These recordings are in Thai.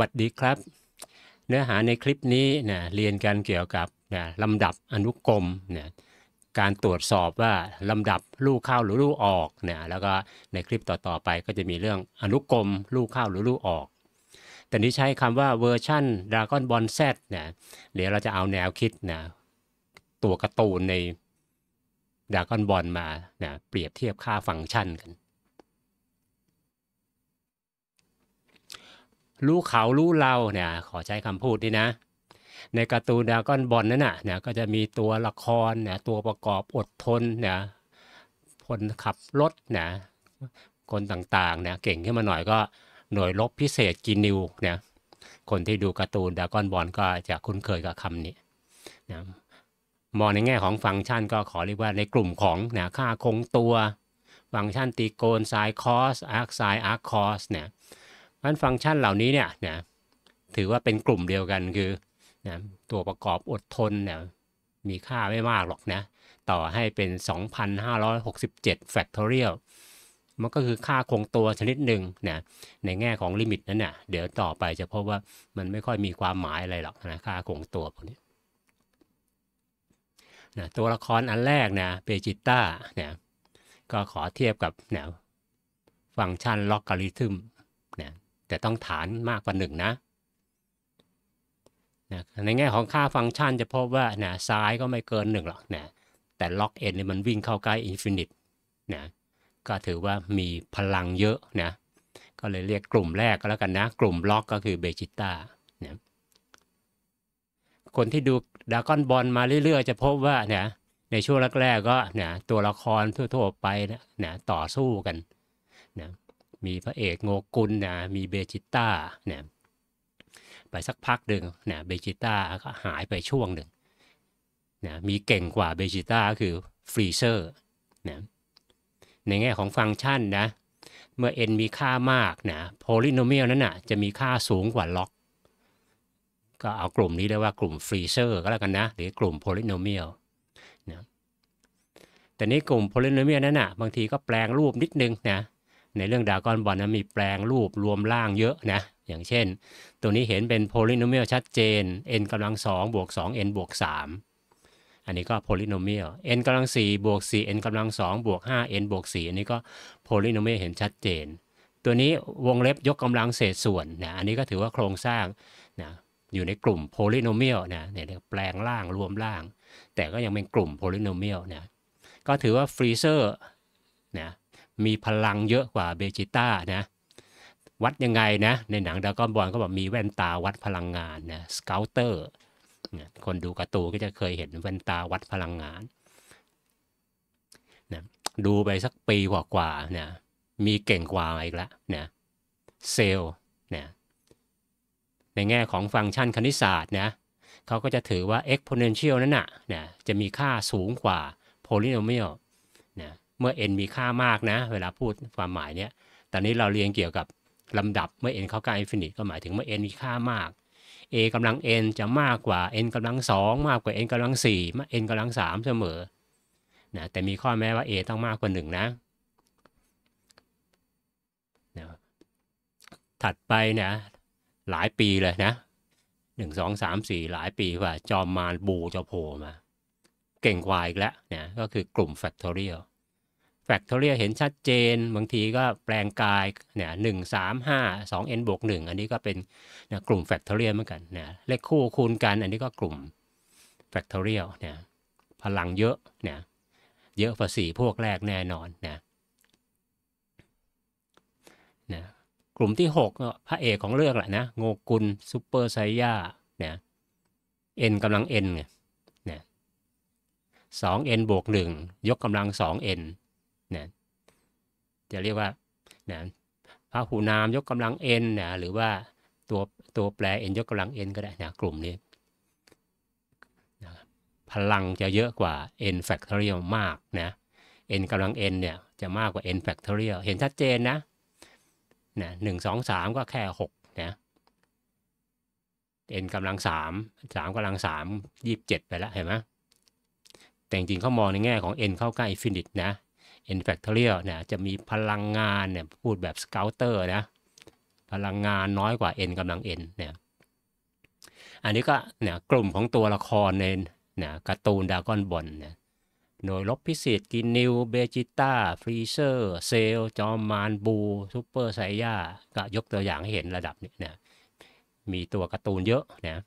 วัสดีครับ เนื้อหาในคลิปนี้เนี่ยเรียนกันเกี่ยวกับนะลำดับอนุกรมเนี่ยการตรวจสอบว่าลำดับลูกเข้าหรือลูกออกเนี่ยแล้วก็ในคลิปต่อๆไปก็จะมีเรื่องอนุกรมลูกเข้าหรือลูกออก แต่นี้ใช้คำว่าเวอร์ชันดราก้อนบอลแซดนี่ยเดี๋ยวเราจะเอาแนวคิดนะตัวกระตูนในดราก้อนบอลมาเนี่ยเปรียบเทียบค่าฟังก์ชันกันรู้เขา รู้เรา เนี่ย ขอใช้คำพูดนี่นะ ในการ์ตูนดาก้อนบอลนั่นน่ะ เนี่ย ก็จะมีตัวละคร เนี่ย ตัวประกอบอดทน เนี่ย คนขับรถ เนี่ย คนต่างๆ เนี่ย เก่งขึ้นมาหน่อยก็หน่วยลบพิเศษกินนิว เนี่ย คนที่ดูการ์ตูนดาก้อนบอลก็จะคุ้นเคยกับคำนี้นะมองในแง่ของฟังก์ชันก็ขอเรียกว่าในกลุ่มของ เนี่ย ค่าคงตัว ฟังก์ชันตีโกนไซคอส อาร์คไซอาร์คอส เนี่ยพราะฟังก์ชันเหล่านี้เนี่ยนะถือว่าเป็นกลุ่มเดียวกัน คือนะตัวประกอบอดทนเนี่ยมีค่าไม่มากหรอกนะ ต่อให้เป็น 2,567 factorial มันก็คือค่าคงตัวชนิดหนึ่งนะในแง่ของลิมิตนั้นเนะ่ยเดี๋ยวต่อไปจะพบว่ามันไม่ค่อยมีความหมายอะไรหรอกนะ ค่าคงตัวพวกนี้นะตัวละครอันแรกนะเปจิต้าเนี่ย ก็ขอเทียบกับแนวฟังก์ชันล็อกการิทึมแต่ต้องฐานมากกว่าหนึ่งนะนะ ในแง่ของค่าฟังก์ชันจะพบว่านะซ้ายก็ไม่เกินหนึ่งหรอกนะแต่ล็อกเอ็นเนี่ยมันวิ่งเข้าใกล้อินฟินิตนะก็ถือว่ามีพลังเยอะนะ ก็เลยเรียกกลุ่มแรกก็แล้วกันนะ กลุ่มล็อกก็คือเบจิต้า คนที่ดูดากอนบอลมาเรื่อย ๆ จะพบว่าเนี่ย ในช่วงแรกๆ ก็เนี่ยตัวละครทั่วๆไปนะต่อสู้กันนะมีพระเอกโงกุลนะมีเบจิต้าเนี่ยไปสักพักหนึ่งเนี่ยเบจิต้าก็หายไปช่วงหนึ่งนะมีเก่งกว่าเบจิต้าคือฟรีเซอร์นะในแง่ของฟังก์ชันนะ เมื่อ n มีค่ามากนะโพลิโนเมียลนั้นนะ่ะจะมีค่าสูงกว่าล็อกก็เอากลุ่มนี้เรียกว่ากลุ่มฟรีเซอร์ก็แล้วกันนะหรือกลุ่มโพลิโนเมียลนะแต่นี้กลุ่มโพลิโนเมียลนั้นนะ่ะบางทีก็แปลงรูปนิดนึงนะในเรื่องดากอนบอลนะมีแปลงรูปรวมล่างเยอะนะ อย่างเช่น ตัวนี้เห็นเป็นโพลิโนเมียลชัดเจน n กำลัง2บวก2 n บวก3อันนี้ก็โพลิโนเมียล n กำลัง4บวก4 n กำลัง2บวก5 n บวก4อันนี้ก็โพลิโนเมียลเห็นชัดเจนตัวนี้วงเล็บยกกำลังเศษส่วนนะอันนี้ก็ถือว่าโครงสร้างนะอยู่ในกลุ่มโพลิโนเมียลนะเนี่ยแปลงล่างรวมล่าง แต่ก็ยังเป็นกลุ่มโพลิโนเมียลนะก็ถือว่าฟรีเซอร์นะมีพลังเยอะกว่าเบจิต้านะวัดยังไงนะ ในหนังดากอนบอลเขาบอกมีแว่นตาวัดพลังงานนะสเกลเตอร์คนดูการ์ตูนก็จะเคยเห็นแว่นตาวัดพลังงานนะดูไปสักปีกว่ากว่านะมีเก่งกว่าอีกแล้วนะเซลนะในแง่ของฟังก์ชันคณิตศาสตร์นะเขาก็จะถือว่า exponential นั้นนะนะจะมีค่าสูงกว่า polynomial นะเมื่อ n มีค่ามากนะเวลาพูดความหมายเนี้ย ตอนนี้เราเรียนเกี่ยวกับลำดับเมื่อ n เข้าใกล้อินฟินิต ก็หมายถึงเมื่อ n มีค่ามาก a กำลัง n จะมากกว่า n กำลัง2มากกว่า n กำลัง 4 เมมาอ n กำลัง 3 เสมอ นะแต่มีข้อแม้ว่า a ต้องมากกว่า 1 นะนะถัดไปนะหลายปีเลยนะหนึ่งสองสามสี่หลายปีกว่าจอมมารบูจะโผล่มาเก่งกว่าอีกแล้วนะก็คือกลุ่ม factorial แฟกทอเรียเห็นชัดเจน บางทีก็แปลงกายเนี่ยหนึ่งสามห้าสองเอ็นบวกหนึ่งอันนี้ก็เป็นนกลุ่มแฟกทอเรียเหมือนกันเนี่ยเลขคู่คูณกัน อันนี้ก็กลุ่มแฟกทอเรียเนี่ยพลังเยอะเนี่ยเยอะกว่าสี่พวกแรกแน่นอนนะนะกลุ่มที่หกพระเอกของเรื่องแหละนะโงกุลซูเปอร์ไซย่าเนี่ยเอ็นกำลังเอ็นเนี่ยสองเอ็นบวกหนึ่งยกกำลังสองเอ็นจะเรียกว่าน่ะพระหูนามยกกำลังเอ็นนะหรือว่าตัวตัวแปรเอ็นยกกำลังเอ็นก็ได้นะกลุ่มนี้นะพลังจะเยอะกว่า n factorial มากนะ n กำลัง n เนี่ยจะมากกว่า n factorial เห็นชัดเจนนะนะหนึ่งสองสามก็แค่หกนะ n กำลังสามสามกำลังสามยี่สิบเจ็ดไปแล้วเห็นไหมแต่จริงๆเขามองในแง่ของ n เข้าใกล้อินฟินิตนะ e n f a c t o r i a l เนี่ยจะมีพลังงานเนี่ยพูดแบบ Scouter นะพลังงานน้อยกว่า n กำลัง n เนี่ยอันนี้ก็เนี่ยกลุ่มของตัวละคร ในเนี่ยการ์ตูนดากอนบอลเนี่ยหน่วยลบพิเศษกินนิวเบจิต้าฟรีเซอร์ เซล จอมมานบูซูเปอร์ไซย่าก็ยกตัวอย่างให้เห็นระดับนี้นะมีตัวการ์ตูนเยอะนะ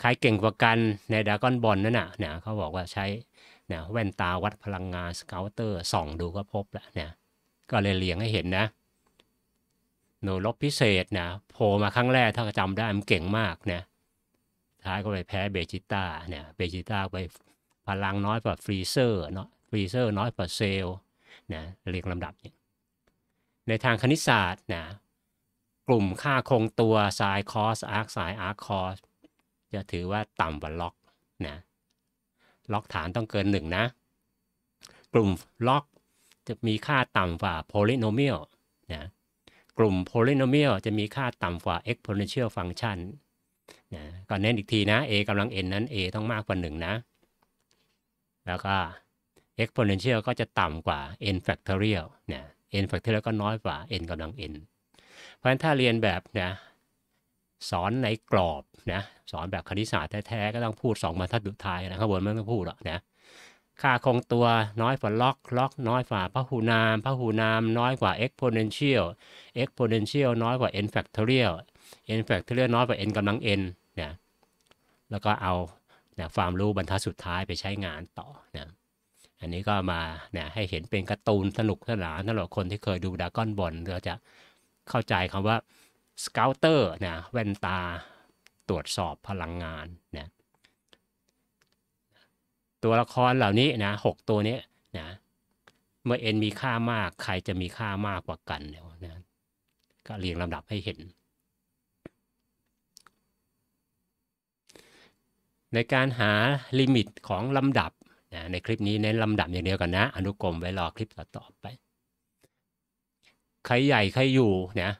ใครเก่งกว่ากันในดากอนบอลนั่นน่ะเนี่ยเขาบอกว่าใช้นะแว่นตาวัดพลังงานสเกลเตอร์ส่องดูก็พบแล้วนะก็เลยเลียงให้เห็นนะหนูลบพิเศษนะโผล่มาครั้งแรกถ้าจำได้มันเก่งมากนะท้ายก็ไปแพ้เบจิต้าเนี่ยเบจิต้าไปพลังน้อยกว่าฟรีเซอร์เนาะฟรีเซอร์น้อยกว่าเซลล์นะเรียงลำดับอย่างในทางคณิตศาสตร์นะกลุ่มค่าคงตัวไซน์คอสอาร์คไซน์อาร์คคอสจะถือว่าต่ำกว่าล็อกนะล็อกฐานต้องเกิน 1 นะ กลุ่มล็อกจะมีค่าต่ำกว่าโพลิโนเมียลนะกลุ่มโพลิโนเมียลจะมีค่าต่ำกว่า exponential function นะก็เน้นอีกทีนะ a กำลัง n นั้น a ต้องมากกว่า1นะ แล้วก็ exponential ก็จะต่ำกว่า n factorial นะ n factorial ก็น้อยกว่า n กำลัง n เพราะฉะนั้นถ้าเรียนแบบนะสอนในกรอบนะสอนแบบคณิตศาสตร์แท้ๆ ก็ต้องพูด 2บรรทัดสุดท้ายนะข้างบนไม่ต้องพูดหรอกนะค่าคงตัวน้อยกว่าล็อกล็อกน้อยกว่าพหูนามพหูนามน้อยกว่า exponential exponential น้อยกว่า n factorial n factorial น้อยกว่า n กำลัง n นะแล้วก็เอานะความรู้บรรทัดสุดท้ายไปใช้งานต่อนะอันนี้ก็มานะให้เห็นเป็นการ์ตูนสนุกสนานสำหรับคนที่เคยดูดาก้อนบอลก็จะเข้าใจคำว่าสเกลเตอร์นะแว่นตา ตรวจสอบพลังงานนะตัวละครเหล่านี้นะหตัวนี้นะเมื่อ n มีค่ามาก ใครจะมีค่ามากกว่ากันเนี่ยะก็เรียงลำดับให้เห็น ในการหาลิมิตของลำดับนะในคลิปนี้เน้นลำดับอย่างเดียวกันนะ อนุกรมไว้รอคลิปต่อไป ใครใหญ่ใครอยู่นะ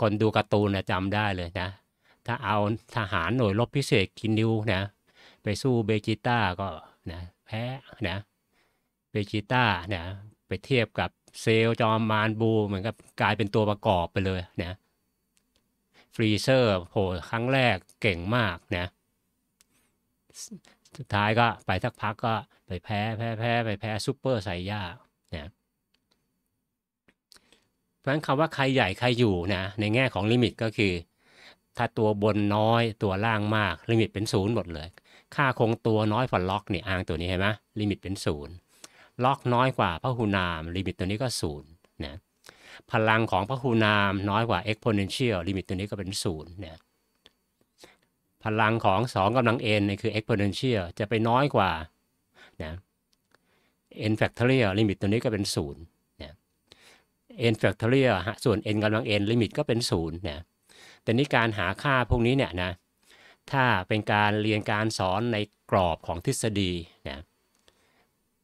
คนดูการ์ตูนนะจำได้เลยนะ ถ้าเอาทหารหน่วยรบพิเศษกินิวนะไปสู้เบจิต้าก็นะแพ้นะ เบจิต้านะไปเทียบกับเซลจอมมารบูเหมือนกับกลายเป็นตัวประกอบไปเลยนะฟรีเซอร์โผล่ครั้งแรกเก่งมากนะ สุดท้ายก็ไปสักพักก็ไปแพ้แพ้แพ้ไปแพ้ซูเปอร์ไซย่านะเพราะฉะนั้นคำว่าใครใหญ่ใครอยู่นะในแง่ของลิมิตก็คือ ถ้าตัวบนน้อยตัวล่างมากลิมิตเป็นศูนย์หมดเลยค่าคงตัวน้อยกว่าล็อกเนี่ยอ้างตัวนี้เห็นไหมลิมิตเป็นศูนย์ล็อกน้อยกว่าพหุนาม ลิมิตตัวนี้ก็ศูนย์นะพลังของพหุนามน้อยกว่า exponential ลิมิตตัวนี้ก็เป็นศูนย์นะพลังของ 2กำลัง n นี่คือ exponential จะไปน้อยกว่านะ n factorial ลิมิตตัวนี้ก็เป็นศูนย์เอ็นแฟกทอเรียส่วนเอ็นกำลังเอ็นลิมิตก็เป็นศูนย์นะแต่นี้การหาค่าพวกนี้เนี่ยนะถ้าเป็นการเรียนการสอนในกรอบของทฤษฎีนะ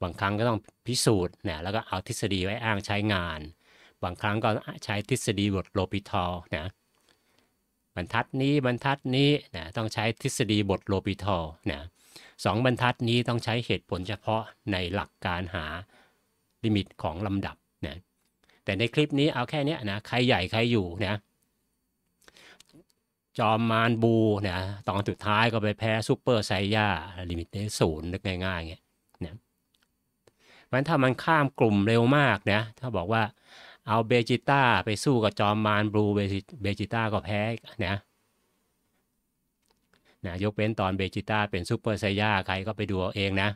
บางครั้งก็ต้องพิสูจน์นะแล้วก็เอาทฤษฎีไว้อ้างใช้งาน บางครั้งก็ใช้ทฤษฎีบทโลปิทอลนะบรรทัดนี้บรรทัดนี้นะต้องใช้ทฤษฎีบทโลปิทอลนะสองบรรทัดนี้ต้องใช้เหตุผลเฉพาะในหลักการหาลิมิตของลำดับแต่ในคลิปนี้เอาแค่นี้นะ ใครใหญ่ใครอยู่นะ จอมมารบูนะตอนสุดท้ายก็ไปแพ้ซูเปอร์ไซย่าลิมิตศูนย์นึกง่ายๆเงี้ยนะนันถ้ามันข้ามกลุ่มเร็วมากนะ ถ้าบอกว่าเอาเบจิต้าไปสู้กับจอมมารบูเบจิต้าก็แพ้นะนะยกเว้นตอนเบจิต้าเป็นซูเปอร์ไซย่าใครก็ไปดูเอาเองนะ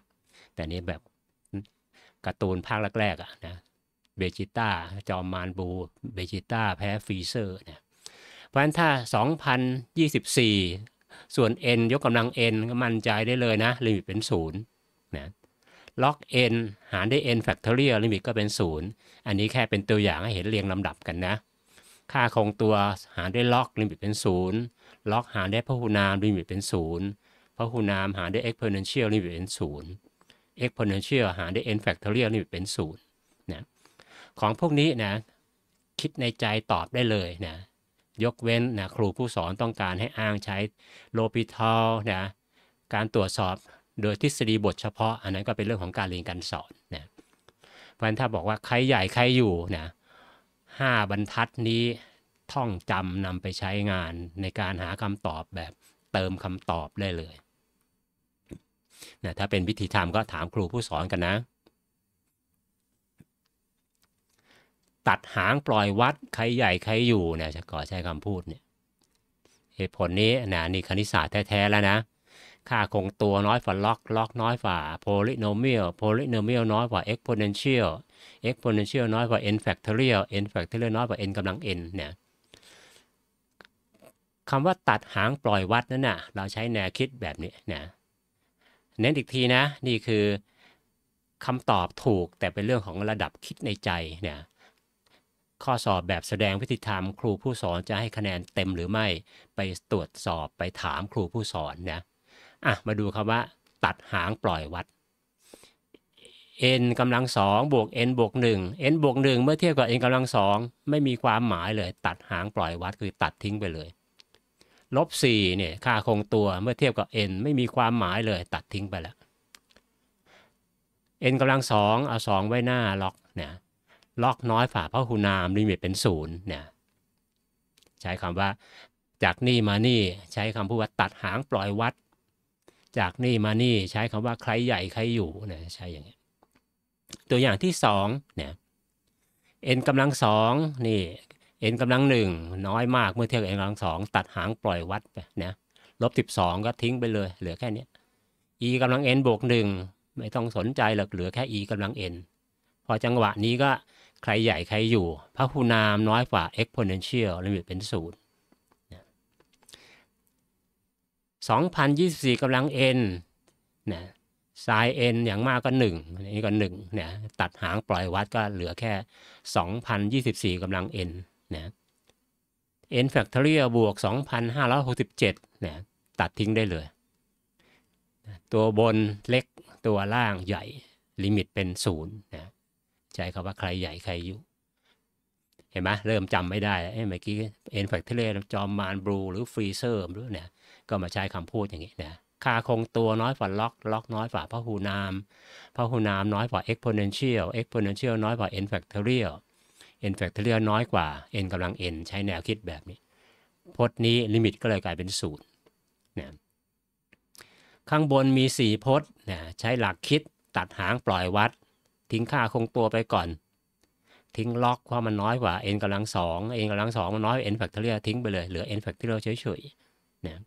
แต่นี่แบบการ์ตูนภาคแรกๆอะนะเบจิต้าจอมมารบูเบจิต้าแพ้ฟรีเซอร์เนี่ย เพราะฉะนั้นถ้า2024 ส่วน n ยกกำลัง n ก็มั่นใจได้เลยนะ ลิมิตเป็น0นะล็อก n หารด้วย n factorial ลิมิตก็เป็น 0 อันนี้แค่เป็นตัวอย่างให้เห็นเรียงลำดับกันนะ ค่าคงตัว หารด้วยล็อกลิมิตเป็น0ล็อกหารด้วยพหุนามลิมิตเป็น0พหุนามหารด้วย exponential ลิมิตเป็น0 exponential หารด้วย n factorial ลิมิตเป็น0นะของพวกนี้นะ คิดในใจตอบได้เลยนะยกเว้นนะครูผู้สอนต้องการให้อ้างใช้โลปิทอลนะการตรวจสอบโดยทฤษฎีบทเฉพาะอันนั้นก็เป็นเรื่องของการเรียนการสอนนะเพราะฉะนั้นถ้าบอกว่าใครใหญ่ใครอยู่นะห้าบรรทัดนี้ท่องจำนำไปใช้งาน ในการหาคำตอบแบบเติมคำตอบได้เลยนะถ้าเป็นวิธีทำก็ถามครูผู้สอนกันนะตัดหางปล่อยวัดใครใหญ่ใครอยู่เนี่ยจะก่อใช้คำพูดเนี่ยเหตุผลนี้นะนี่คณิตศาสตร์แท้ ๆ แล้วนะค่าคงตัวน้อยฝ่าล็อกล็อกน้อยฝ่าโพลิโนเมียลโพลิโนเมียลน้อยกว่าเอ็กโพเนนเชียลเอ็กโพเนนเชียลน้อยกว่าเอ็นแฟกทอเรียลเอ็นแฟกทอเรียลน้อยกว่าเอ็นกำลังเอ็นเนี่ยคำว่าตัดหางปล่อยวัดนั่นน่ะเราใช้แนวคิดแบบนี้นะเน้นอีกทีนะนี่คือคำตอบถูกแต่เป็นเรื่องของระดับคิดในใจเนี่ยข้อสอบแบบแสดงวิธีธรรม ครูผู้สอนจะให้คะแนนเต็มหรือไม่ไปตรวจสอบไปถามครูผู้สอนนะอ่ะมาดูคำว่า ตัดหางปล่อยวัด n กำลังสองบวก n บวก1 n บวก1เมื่อเทียบกับ n กำลังสองไม่มีความหมายเลยตัดหางปล่อยวัดคือตัดทิ้งไปเลยลบ4เนี่ยค่าคงตัวเมื่อเทียบกับ n ไม่มีความหมายเลยตัดทิ้งไปแล้ว n กำลังสองเอา 2 ไว้หน้าล็อกเนี่ยล็อกน้อยฝ่าพระหุนามลิมิตเป็นศูนย์เนี่ยใช้คำว่าจากนี่มานี่ใช้คำพูดว่าตัดหางปล่อยวัด จากนี่มานี่ใช้คำว่าใครใหญ่ใครอยู่เนี่ยใช้อย่างนงี้ตัวอย่างที่สองเนี่ยเอ็นกำลังสองนี่เอ็นกำลังหนึ่งน้อยมากเมื่อเทียบกับเอ็นกำลังสองตัดหางปล่อยวัดไปนะลบสิบสองก็ทิ้งไปเลย เหลือแค่นี้อีกำลังเอ็นบวกหนึ่งไม่ต้องสนใจหรอกเหลือแค่อีกำลังเอ็นพอจังหวะนี้ก็ใครใหญ่ใครอยู่พหุนามน้อยกว่า exponential ลิมิตเป็นศูนย์2024กำลัง n นะไซน์ n อย่างมากก็หนอันนี้ก็หเนี่ยตัดหางปล่อยวัดก็เหลือแค่ 2024กำลัง n นะ n factorial บวก 2567เนี่ยตัดทิ้งได้เลย ตัวบนเล็กตัวล่างใหญ่ลิมิตเป็นศ์นะใช้คาว่าใครใหญ่ใครอยู่เห็นไหมเริ่มจำไม่ได้เอ้เมื่อกี้เอ็นแฟกเทเลจอมมานบลูหรือฟรีเซอร์หรือเนี่ยก็มาใช้คำพูดอย่างนี้นะค่าคงตัวน้อยกว่าล็อก ล็อกน้อยกว่าพหูนามพหูนามน้อยกว่า exponential exponential น้อยกว่า n factorial n factorial น้อยกว่า n กำลัง n ใช้แนวคิดแบบนี้ พจน์นี้ลิมิตก็เลยกลายเป็นศูนย์นะข้างบนมี4พจน์นะใช้หลักคิดตัดหางปล่อยวัดทิ้งค่าคงตัวไปก่อน ทิ้งล็อกเพราะมันน้อยกว่า n กำลังสอง n กำลังสองมันน้อยกว่า n factorial ทิ้งไปเลยเหลือ n factorial เฉยๆนะ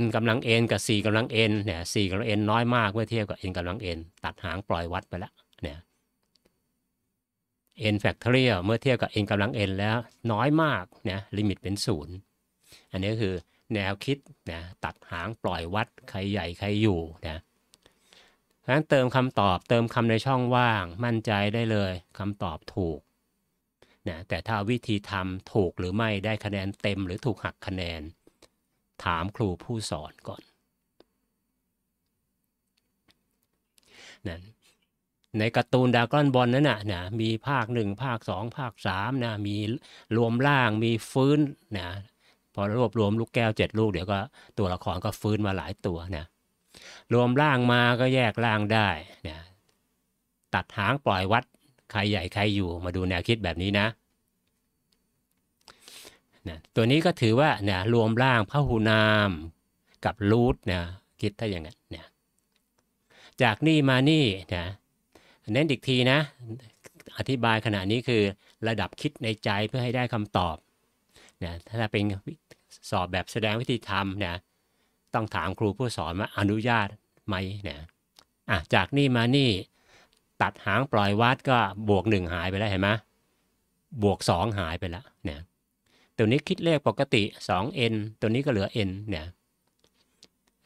n กำลัง n กับ4กำลัง n เนี่ย4กำลัง n น้อยมากเมื่อเทียบกับ n กำลัง n ตัดหางปล่อยวัดไปแล้วเนี่ย n factorial เมื่อเทียบกับ n กำลัง n แล้วน้อยมากเนี่ยลิมิตเป็น 0 อันนี้คือแนวคิดนะตัดหางปล่อยวัดใครใหญ่ใครอยู่นะดังนั้นเติมคำตอบเติมคำในช่องว่างมั่นใจได้เลยคำตอบถูกนะแต่ถ้าวิธีทำถูกหรือไม่ได้คะแนนเต็มหรือถูกหักคะแนน ถามครูผู้สอนก่อนนะในการ์ตูนดากอนบอลนั้นนะนะมีภาคหนึ่งภาคสองภาคสามนะมีรวมล่างมีฟื้นนะพอรวบรวมลูกแก้วเจ็ดลูกเดี๋ยวก็ตัวละครก็ฟื้นมาหลายตัวนะรวมร่างมาก็แยกร่างได้เนี่ยตัดหางปล่อยวัดใครใหญ่ใครอยู่มาดูแนวคิดแบบนี้นะนตัวนี้ก็ถือว่าเนี่ยรวมร่างพระหูนามกับรูทเนี่ยคิดถ้าอย่างนั้นเนี่ยจากนี่มานี่นะเน้นอีกทีนะ อธิบายขณะนี้คือระดับคิดในใจเพื่อให้ได้คำตอบนะถ้าเป็นสอบแบบแสดงวิธีทำนะต้องถามครูผู้สอนว่าอนุญาตไหมเนี่ยอ่ะจากนี่มานี่ ตัดหางปล่อยวัดก็บวกหนึ่งหายไปแล้วเห็นไหมบวกสองหายไปแล้วเนี่ยตัวนี้คิดเลขปกติ 2n ตัวนี้ก็เหลือ n เนี่ย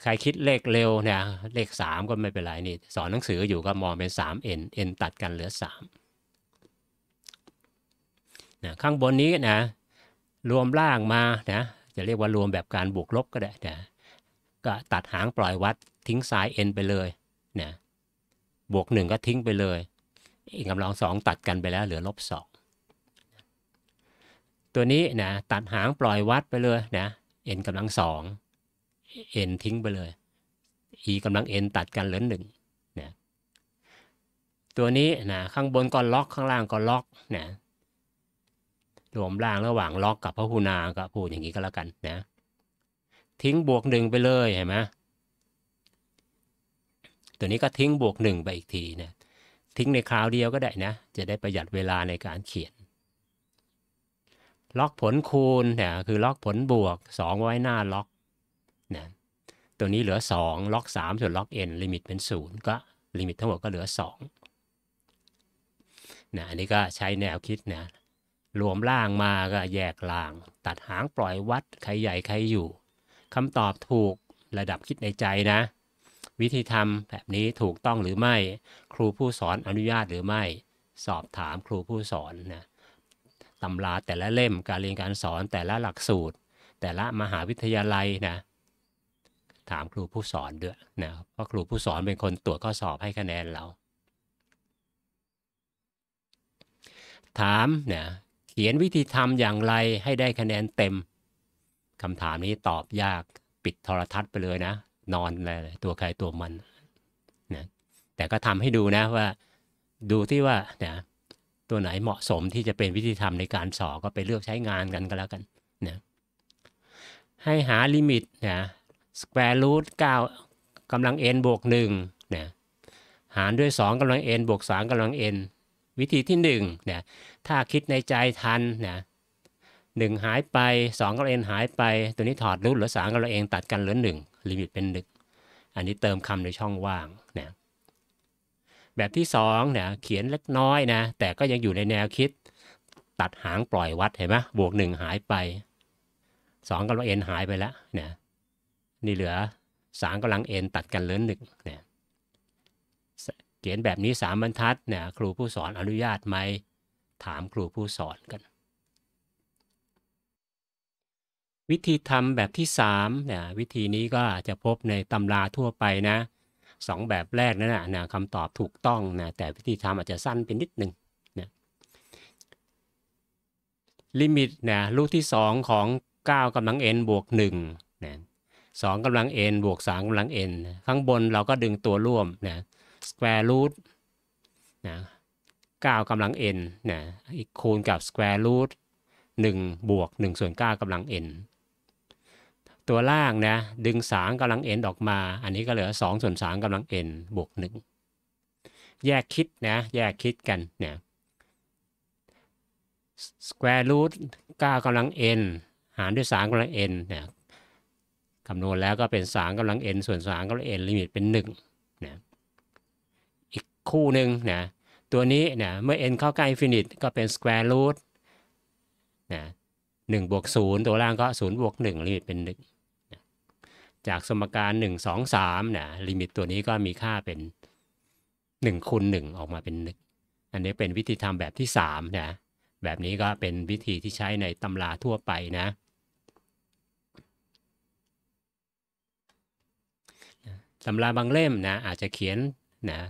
ใครคิดเลขเร็วเนี่ยเลข 3 ก็ไม่เป็นไรนี่สอนหนังสืออยู่ก็มองเป็น 3n n ตัดกันเหลือ3นะข้างบนนี้นะรวมล่างมานะจะเรียกว่ารวมแบบการบวกลบก็ได้นะก็ตัดหางปล่อยวัดทิ้งซ้ายเอ็นไปเลยเนี่ยบวกหนึ่งก็ทิ้งไปเลยอีกกำลังสองตัดกันไปแล้วเหลือลบสองตัวนี้นะตัดหางปล่อยวัดไปเลยนะเอ็นกำลังสองเอ็นทิ้งไปเลยอีกำลังเอ็นตัดกันเหลือหนึ่งนะตัวนี้นะข้างบนก็ล็อก ข้างล่างก็ล็อกนะรวมล่างระหว่างล็อกกับพระหุนาก็พูดอย่างนี้ก็แล้วกันนะทิ้งบวกหนึ่งไปเลยเห็นไหมตัวนี้ก็ทิ้งบวกหนึ่งไปอีกทีนะทิ้งในคราวเดียวก็ได้นะ จะได้ประหยัดเวลาในการเขียน ล็อกผลคูณเนี่ยคือล็อกผลบวก 2 ไว้หน้าล็อกนะตัวนี้เหลือ 2 ล็อก3ส่วนล็อก n ลิมิตเป็น0ก็ลิมิตทั้งหมดก็เหลือ 2นะอันนี้ก็ใช้แนวคิดนะรวมล่างมาก็แยกล่างตัดหางปล่อยวัดใครใหญ่ใครอยู่คำตอบถูกระดับคิดในใจนะ วิธีทำแบบนี้ถูกต้องหรือไม่ครูผู้สอนอนุญาตหรือไม่สอบถามครูผู้สอนนะตำราแต่ละเล่มการเรียนการสอนแต่ละหลักสูตร แต่ละมหาวิทยาลัยนะถามครูผู้สอนด้วยนะเพราะครูผู้สอนเป็นคนตรวจข้อสอบให้คะแนนเรา ถามเนี่ยเขียนวิธีทำอย่างไรให้ได้คะแนนเต็มคำถามนี้ตอบยากปิดโทรทัศน์ไปเลยนะ นอนอะไรตัวใครตัวมันนะแต่ก็ทำให้ดูนะว่าดูที่ว่าเนะตัวไหนเหมาะสมที่จะเป็นวิธีทำในการสอนก็ไปเลือกใช้งานกันก็แล้วกันนะให้หาลิมิตนะสแควร์รูทเก้ากำลัง n บวกหนึ่งนะหารด้วย 2กำลัง n บวก 3กำลัง n วิธีที่1นะถ้าคิดในใจทันนะหนึ่งหายไปสองกับเอ็นหายไป ตัวนี้ถอดรูทเหลือสามกับเองตัดกันเหลือหนึ่งลิมิตเป็นึงอันนี้เติมคำในช่องว่างนะแบบที่สองเนี่ยเขียนเล็กน้อยนะแต่ก็ยังอยู่ในแนวคิดตัดหางปล่อยวัดเห็นไหมบวกหนึ่งหายไปงกับเราเอ็นหายไปแล้วเนี่ยนี่เหลือสามกำลังเอ็นตัดกันเหลือหนึ่งเนี่ยเขียนแบบนี้สามบรรทัดเนี่ยครูผู้สอนอนุญาตไหมถามครูผู้สอนกันวิธีทำแบบที่3เนี่ยวิธีนี้ก็จะพบในตำราทั่วไปนะสองแบบแรกนั่นนะละคำตอบถูกต้องนะแต่วิธีทำอาจจะสั้นไปนิดหนึ่งนะลิมิตนะลูกที่ 2 ของ 9กำลัง n บวก1นึ่ะสองกำลัง n บวก 3กำลัง n ข้างบนเราก็ดึงตัวร่วมนะสแควร e รู o เนะเกำลัง n นะอีกคูณกับสแควรูทหนึ่งบวกหนึ่งส่วนเกำลัง n ตัวล่างนะดึงสามกำลังเอ็นออกมา อันนี้ก็เหลือ 2 ส่วนสามกำลังเอ็นบวกงแยกคิดนะแยกคิดกันเนี่ย square root 9กำลังเอ็นหารด้วยสากำลังเอ็นเนี่ยคำนวณแล้วก็เป็นสากำลังเอ็นส่วนสากำลังเอ็นลิมิตเป็น1นะอีกคู่หนึ่งนะตัวนี้เนี่ยเมื่อ n เข้าใกล้อินฟินิต ก็เป็น square root นะ1บวก0ตัวล่างก็0บวก1ลิมิตเป็น 1จากสมการ 1 2 3นะลิมิตตัวนี้ก็มีค่าเป็น1คูณ1ออกมาเป็น 1 อันนี้เป็นวิธีทำแบบที่3นะแบบนี้ก็เป็นวิธีที่ใช้ในตำราทั่วไปนะตำราบางเล่มนะอาจจะเขียนนะ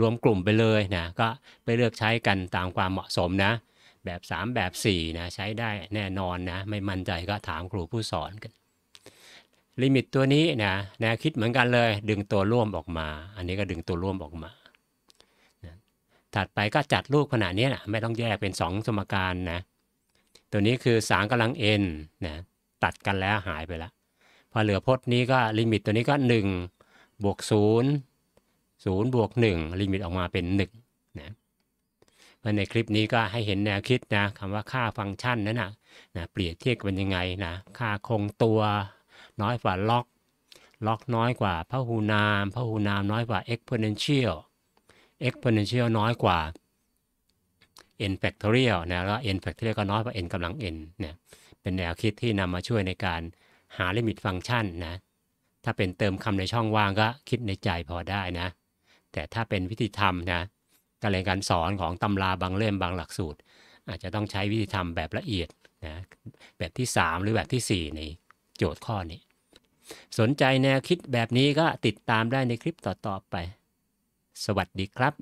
รวมกลุ่มไปเลยนะก็ไปเลือกใช้กันตามความเหมาะสมนะแบบ 3 แบบ4นะใช้ได้แน่นอนนะไม่มั่นใจก็ถามครูผู้สอนกันลิมิตตัวนี้นะแนวคิดเหมือนกันเลยดึงตัวร่วมออกมา อันนี้ก็ดึงตัวร่วมออกมา ถัดไปก็จัดรูปขนาดนี้นะไม่ต้องแยกเป็น 2 สมการนะ ตัวนี้คือสางกำลัง n นะตัดกันแล้วหายไปแล้วพอเหลือพจน์นี้ก็ลิมิตตัวนี้ก็ 1 บวก 0 0บวก1ลิมิตออกมาเป็น1นะมานในคลิปนี้ก็ให้เห็นแนวคิดนะคำว่าค่าฟังก์ชันนั้นนะนะเปรียบเทียบกันยังไงนะค่าคงตัวน้อยกว่าล็อกล็อกน้อยกว่าพหูนาม พหูนามน้อยกว่า exponential exponential น้อยกว่า n factorial นะแล้ว n factorial ก็น้อยกว่า n กำลัง n เนี่ยเป็นแนวคิดที่นำมาช่วยในการหาลิมิตฟังก์ชันนะ ถ้าเป็นเติมคำในช่องว่างก็คิดในใจพอได้นะ แต่ถ้าเป็นวิธีทำนะการเรียนการสอนของตำราบางเล่มบางหลักสูตร อาจจะต้องใช้วิธีทำแบบละเอียดนะแบบที่ 3 หรือแบบที่4นี้โจทย์ข้อนี้สนใจแนวคิดแบบนี้ก็ติดตามได้ในคลิปต่อๆไป สวัสดีครับ